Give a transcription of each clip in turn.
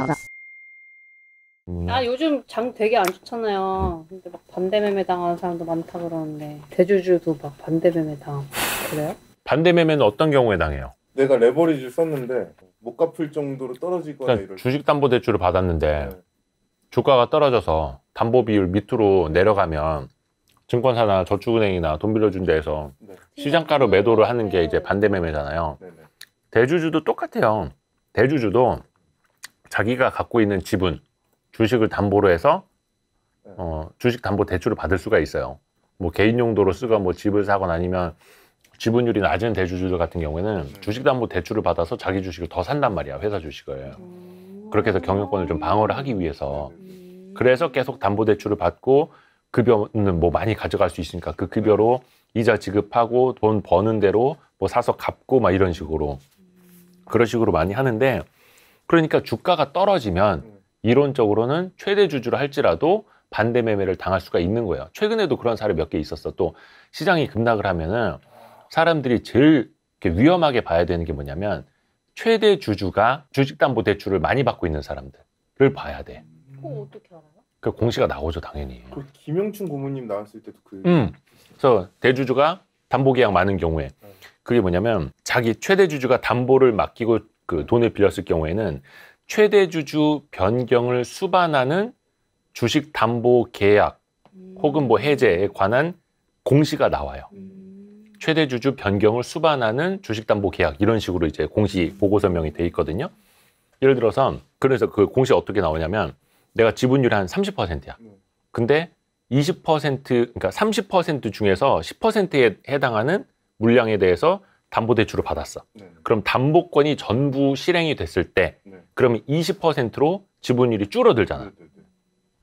아, 아 요즘 장 되게 안 좋잖아요. 근데 막 반대 매매 당하는 사람도 많다 그러는데 대주주도 막 반대 매매 당 그래요? 반대 매매는 어떤 경우에 당해요? 내가 레버리지 썼는데 못 갚을 정도로 떨어지거나 그러니까 이럴 주식담보대출을 받았는데 네. 주가가 떨어져서 담보 비율 밑으로 내려가면 증권사나 저축은행이나 돈 빌려준 데에서 네. 시장가로 매도를 하는 게 이제 반대 매매잖아요. 네. 대주주도 똑같아요. 대주주도 자기가 갖고 있는 지분, 주식을 담보로 해서 네. 어, 주식 담보 대출을 받을 수가 있어요. 뭐 개인 용도로 쓰거나 뭐 집을 사거나 아니면 지분율이 낮은 대주주들 같은 경우에는 네. 주식 담보 대출을 받아서 자기 주식을 더 산단 말이야. 회사 주식을. 음. 그렇게 해서 경영권을 좀 방어를 하기 위해서. 음. 그래서 계속 담보 대출을 받고 급여는 뭐 많이 가져갈 수 있으니까 그 급여로 네. 이자 지급하고 돈 버는 대로 뭐 사서 갚고 막 이런 식으로 그런 식으로 많이 하는데 그러니까 주가가 떨어지면 음. 이론적으로는 최대 주주를 할지라도 반대 매매를 당할 수가 있는 거예요. 최근에도 그런 사례 몇 개 있었어. 또 시장이 급락을 하면은 사람들이 제일 위험하게 봐야 되는 게 뭐냐면 최대 주주가 주식담보대출을 많이 받고 있는 사람들을 봐야 돼. 그거 어떻게 알아요? 그 공시가 나오죠, 당연히. 그 김영춘 고모님 나왔을 때도 그. 음. 그래서 대주주가 담보 계약 많은 경우에 네. 그게 뭐냐면 자기 최대 주주가 담보를 맡기고 그 돈을 빌렸을 경우에는 최대 주주 변경을 수반하는 주식 담보 계약 음. 혹은 뭐 해제에 관한 공시가 나와요. 음. 최대 주주 변경을 수반하는 주식 담보 계약 이런 식으로 이제 공시 음. 보고 서명이 돼 있거든요. 예를 들어서 그래서 그 공시 어떻게 나오냐면 내가 지분율이 한 30%야. 근데 20% 그러니까 30% 중에서 10%에 해당하는 물량에 대해서 담보대출을 받았어. 네. 그럼 담보권이 전부 실행이 됐을 때 네. 그러면 20%로 지분율이 줄어들잖아. 네, 네, 네.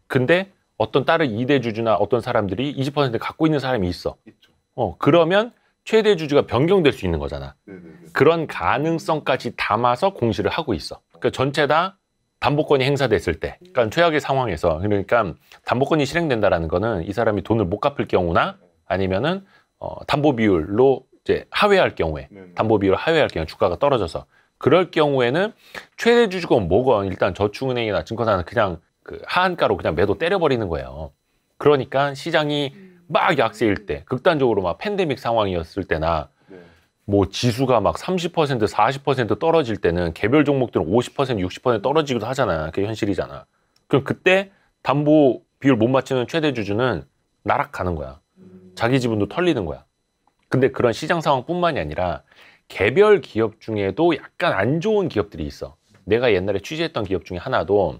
근데 어떤 다른 2대 주주나 어떤 사람들이 20% 갖고 있는 사람이 있어. 있죠. 어, 그러면 최대 주주가 변경될 수 있는 거잖아. 네, 그런 가능성까지 담아서 공시를 하고 있어. 그러니까 전체 다 담보권이 행사됐을 때, 그러니까 최악의 상황에서, 그러니까 담보권이 실행된다라는 거는 이 사람이 돈을 못 갚을 경우나 아니면은 어, 담보 비율로 이제 하회할 경우에 네, 네. 담보 비율을 하회할 경우 에 주가가 떨어져서 그럴 경우에는 최대 주주건 뭐건 일단 저축은행이나 증권사는 그냥 그 하한가로 그냥 매도 때려버리는 거예요. 그러니까 시장이 막 음. 약세일 때, 극단적으로 막 팬데믹 상황이었을 때나 네. 뭐 지수가 막30% 40% 떨어질 때는 개별 종목들은 50% 60% 떨어지기도 하잖아. 그게 현실이잖아. 그럼 그때 담보 비율 못 맞추는 최대 주주는 나락가는 거야. 음. 자기 지분도 털리는 거야. 근데 그런 시장 상황뿐만이 아니라 개별 기업 중에도 약간 안 좋은 기업들이 있어. 내가 옛날에 취재했던 기업 중에 하나도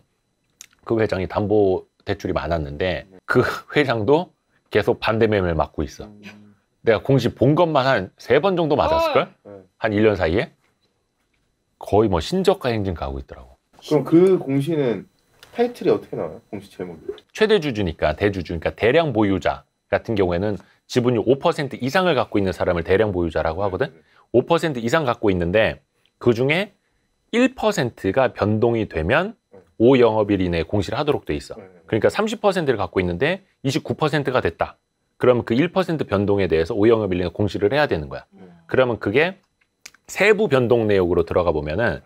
그 회장이 담보 대출이 많았는데 그 회장도 계속 반대 매매를 맡고 있어. 내가 공시 본 것만 한 세 번 정도 맞았을걸? 네. 한일 년 사이에? 거의 뭐 신저가 행진 가고 있더라고. 그럼 그 공시는 타이틀이 어떻게 나와요? 공시 제목이? 최대 주주니까 대주주니까 그러니까 대량 보유자 같은 경우에는 지분율 5% 이상을 갖고 있는 사람을 대량 보유자라고 네, 하거든. 5% 이상 갖고 있는데 그 중에 1%가 변동이 되면 5영업일 이내에 공시를 하도록 돼 있어. 그러니까 30%를 갖고 있는데 29%가 됐다. 그러면 그 1% 변동에 대해서 5영업일 이내에 공시를 해야 되는 거야. 그러면 그게 세부 변동 내역으로 들어가 보면은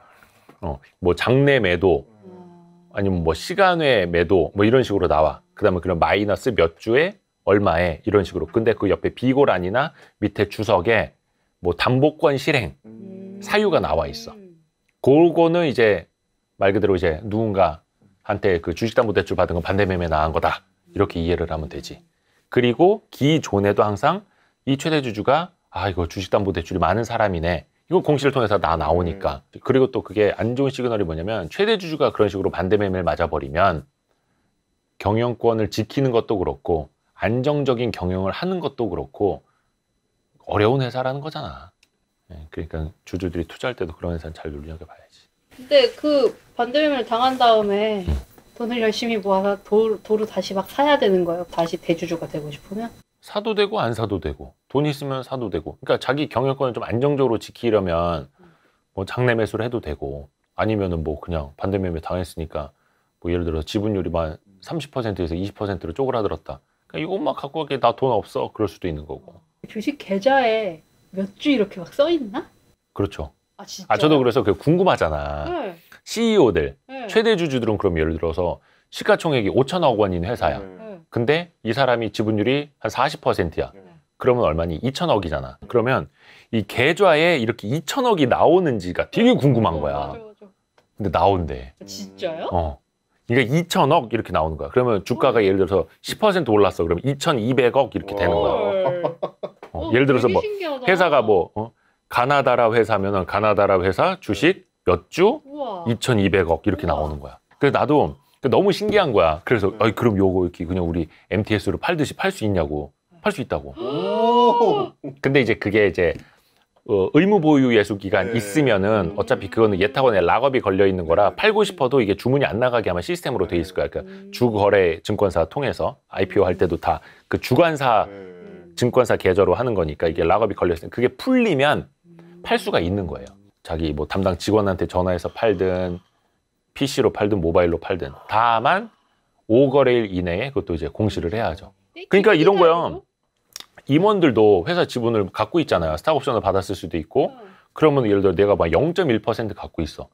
어, 뭐 장내 매도 음. 아니면 뭐 시간외 매도 뭐 이런 식으로 나와. 그다음에 그런 마이너스 몇 주에 얼마에 이런 식으로. 근데 그 옆에 비고란이나 밑에 주석에 뭐 담보권 실행 음. 사유가 나와 있어. 음. 그거는 이제 말 그대로 이제 누군가한테 그 주식담보 대출 받은 건 반대매매 나간 거다. 이렇게 이해를 하면 되지. 그리고 기존에도 항상 이 최대 주주가 아 이거 주식담보 대출이 많은 사람이네. 이거 공시를 통해서 다 나오니까. 음. 그리고 또 그게 안 좋은 시그널이 뭐냐면 최대 주주가 그런 식으로 반대매매를 맞아버리면 경영권을 지키는 것도 그렇고 안정적인 경영을 하는 것도 그렇고 어려운 회사라는 거잖아. 예, 그러니까 주주들이 투자할 때도 그런 회사는 잘 눈여겨봐야지. 근데 그 반대면을 당한 다음에 음. 돈을 열심히 모아서 도, 로 다시 막 사야 되는 거예요. 다시 대주주가 되고 싶으면. 사도 되고 안 사도 되고 돈 있으면 사도 되고 그러니까 자기 경영권을 좀 안정적으로 지키려면 뭐 장내 매수를 해도 되고 아니면은 뭐 그냥 반대매매 당했으니까 뭐 예를 들어 서 지분율이 만 30%에서 20%로 쪼그라들었다 그러니까 이것만 갖고 이게나 돈 없어 그럴 수도 있는 거고. 주식 계좌에 몇 주 이렇게 막써 있나? 그렇죠. 아 진짜. 아 저도 그래서 그 궁금하잖아. 네. CEO들 네. 최대 주주들은 그럼 예를 들어서 시가총액이 5천억 원인 회사야. 네. 네. 근데 이 사람이 지분율이 한 40%야. 네. 그러면 얼마니? 2천억이잖아. 그러면 이 계좌에 이렇게 2천억이 나오는지가 되게 궁금한 어, 거야. 맞아, 맞아. 근데 나온대. 진짜요? 어. 그러니까 이게 니 2천억 이렇게 나오는 거야. 그러면 주가가 예를 들어서 10% 올랐어. 그러면 2,200억 이렇게 되는 거야. 어, 어, 예를 들어서 뭐 신기하다. 회사가 뭐 어, 가나다라 회사면은 가나다라 회사 주식 몇 주 2,200억 이렇게 우와. 나오는 거야. 그래서 나도 그러니까 너무 신기한 거야. 그래서 네. 어이, 그럼 요거 이렇게 그냥 우리 MTS로 팔듯이 팔 수 있냐고 팔 수 있다고. 근데 이제 그게 이제 어, 의무 보유 예수 기간 네. 있으면은 음. 어차피 그거는 예탁원에 락업이 걸려 있는 거라 네. 팔고 싶어도 이게 주문이 안 나가게 하면 시스템으로 돼 있을 거야. 그러니까 음. 주거래 증권사 통해서 IPO 할 때도 다 그 주관사 네. 증권사 계좌로 하는 거니까 이게 락업이 걸려 있으면 그게 풀리면 음. 팔 수가 있는 거예요. 자기 뭐 담당 직원한테 전화해서 팔든 PC로 팔든 모바일로 팔든 다만 5거래일 이내에 그것도 이제 공시를 해야죠. 네, 그러니까 이런 거요. 임원들도 회사 지분을 갖고 있잖아요. 스타옵션을 받았을 수도 있고. 음. 그러면 예를 들어 내가 막 0.1% 갖고 있어.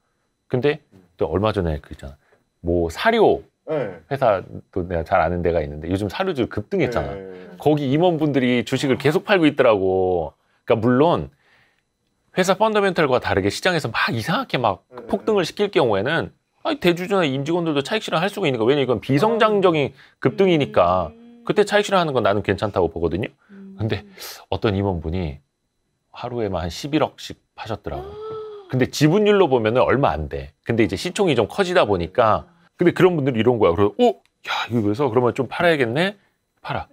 근데 또 얼마 전에 그 있잖아. 뭐 사료 네. 회사도 내가 잘 아는 데가 있는데 요즘 사료주 급등했잖아. 네. 거기 임원분들이 주식을 계속 팔고 있더라고. 그러니까 물론 회사 펀더멘털과 다르게 시장에서 막 이상하게 막 네. 폭등을 시킬 경우에는 아니, 대주주나 임직원들도 차익 실현할 수가 있는 거. 왜냐 면 이건 아. 비성장적인 급등이니까 음. 그때 차익 실현하는 건 나는 괜찮다고 보거든요. 근데 어떤 임원분이 하루에만 한 11억씩 하셨더라고요. 근데 지분율로 보면 얼마 안 돼. 근데 이제 시총이 좀 커지다 보니까 근데 그런 분들이 이런 거야. 그래서 오, 어? 야 이거 그래서 그러면 좀 팔아야겠네. 팔아.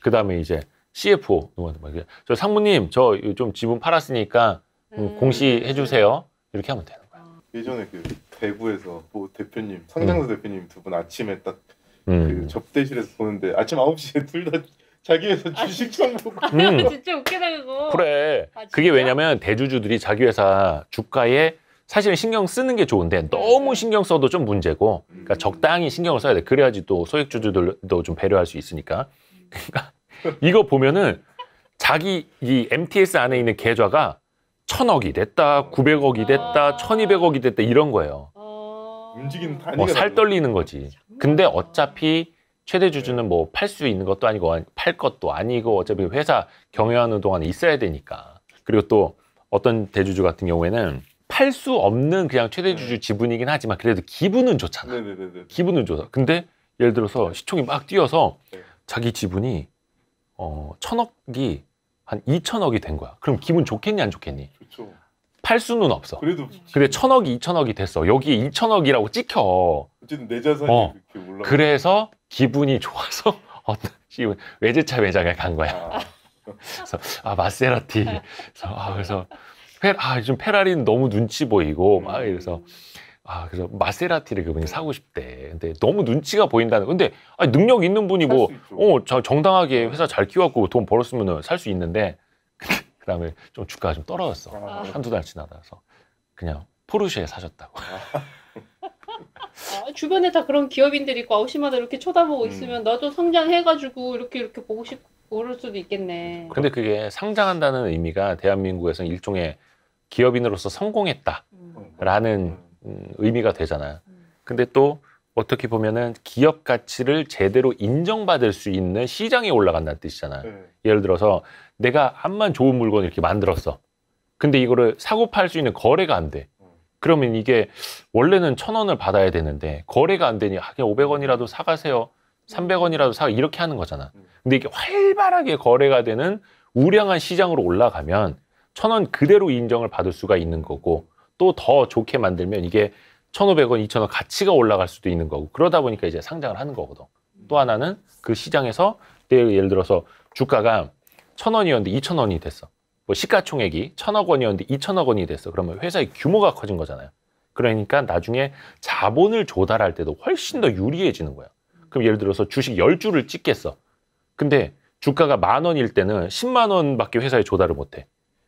그 다음에 이제 CFO 누구한테 말저 상무님 저 좀 지분 팔았으니까 음. 음. 공시해 주세요. 이렇게 하면 되는 거야. 예전에 그 대구에서 뭐 대표님, 성장사 음. 대표님 두 분 아침에 딱그 음. 접대실에서 보는데 아침 9시에 둘다 자기 회사 아, 주식 정보. 아, 음. 진짜 웃기다 그거. 그래. 아, 그게 왜냐면 대주주들이 자기 회사 주가에 사실은 신경 쓰는 게 좋은데 음. 너무 신경 써도 좀 문제고 그러니까 음. 적당히 신경을 써야 돼. 그래야지 또 소액주주들도 좀 배려할 수 있으니까. 그러니까 이거 보면은 자기 이 MTS 안에 있는 계좌가 천억이 됐다, 9 구백억이 아. 됐다, 1 천이백억이 됐다 이런 거예요. 움직이는 단위가 어, 살 떨리는 거지. 근데 어차피 최대 주주는 뭐 팔 수 있는 것도 아니고 팔 것도 아니고 어차피 회사 경영하는 동안 있어야 되니까 그리고 또 어떤 대주주 같은 경우에는 팔 수 없는 그냥 최대 네. 주주 지분이긴 하지만 그래도 기분은 좋잖아. 네네네. 기분은 좋아. 근데 예를 들어서 시총이 막 뛰어서 네. 자기 지분이 어 천억이 한 2천억이 된 거야. 그럼 기분 좋겠니 안 좋겠니? 좋죠. 팔 수는 없어. 그래도 근데 천억이 2천억이 됐어. 여기에 2천억이라고 찍혀. 어쨌든 내 자산이 어. 그렇게 올라. 그래서 기분이 좋아서 어떤 외제차 매장에 간 거야. 아. 그래서 아 마세라티. 그래서 아 그래서 페, 아좀 페라리는 너무 눈치 보이고 음. 막 이래서 아 그래서 마세라티를 그분이 사고 싶대. 근데 너무 눈치가 보인다는. 근데 아 능력 있는 분이 뭐어 정당하게 음. 회사 잘 키워갖고 돈 벌었으면 살 수 있는데 그다음에 좀 주가가 좀 떨어졌어. 아. 한두 달 지나서 그냥 포르쉐 사셨다고. 아. 아, 주변에 다 그런 기업인들 이 있고 아웃시마다 이렇게 쳐다보고 음. 있으면 나도 성장해가지고 이렇게 이렇게 보고 싶고 그럴 수도 있겠네. 근데 그게 상장한다는 의미가 대한민국에서는 일종의 기업인으로서 성공했다라는 음. 음 의미가 되잖아요. 음. 근데 또 어떻게 보면은 기업 가치를 제대로 인정받을 수 있는 시장이 올라간다는 뜻이잖아요. 음. 네. 예를 들어서 내가 암만 좋은 물건 이렇게 만들었어. 근데 이거를 사고 팔 수 있는 거래가 안 돼. 그러면 이게 원래는 천 원을 받아야 되는데 거래가 안 되니 하긴 아, 오백 원이라도 사가세요. 삼백 원이라도 사 이렇게 하는 거잖아. 음. 근데 이게 활발하게 거래가 되는 우량한 시장으로 올라가면 천 원 그대로 인정을 받을 수가 있는 거고 또 더 좋게 만들면 이게 천오백 원 이천 원 가치가 올라갈 수도 있는 거고 그러다 보니까 이제 상장을 하는 거거든. 또 하나는 그 시장에서 예를 들어서 주가가 천원이었는데 이천 원이 됐어. 뭐 시가총액이 천억 원이었는데 이천억 원이 됐어. 그러면 회사의 규모가 커진 거잖아요. 그러니까 나중에 자본을 조달할 때도 훨씬 더 유리해지는 거야. 그럼 예를 들어서 주식 1 0주를 찍겠어. 근데 주가가 만 원일 때는 1 0만 원밖에 회사에 조달을 못 해.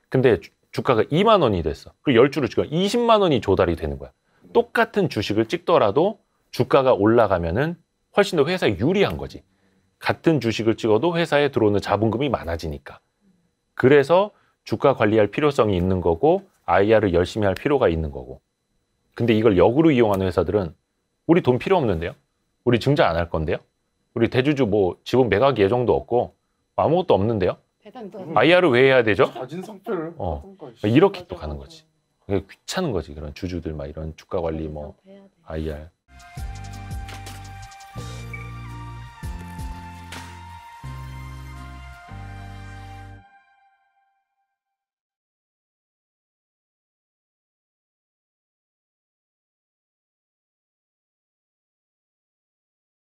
근데 주가가 2만 원이 됐어. 그리고 1 0주를 찍으면 이십만 원이 조달이 되는 거야. 똑같은 주식을 찍더라도 주가가 올라가면은 훨씬 더 회사에 유리한 거지. 같은 주식을 찍어도 회사에 들어오는 자본금이 많아지니까. 그래서 주가 관리할 필요성이 있는 거고 IR을 열심히 할 필요가 있는 거고. 근데 이걸 역으로 이용하는 회사들은 우리 돈 필요 없는데요? 우리 증자 안 할 건데요? 우리 대주주 뭐 지분 매각 예정도 없고 아무것도 없는데요? IR을 왜 해야 되죠? 자진성패를 어. 이렇게 또 가는 거지. 귀찮은 거지 그런 주주들 막 이런 주가 관리 뭐 IR. 네, 네, 네.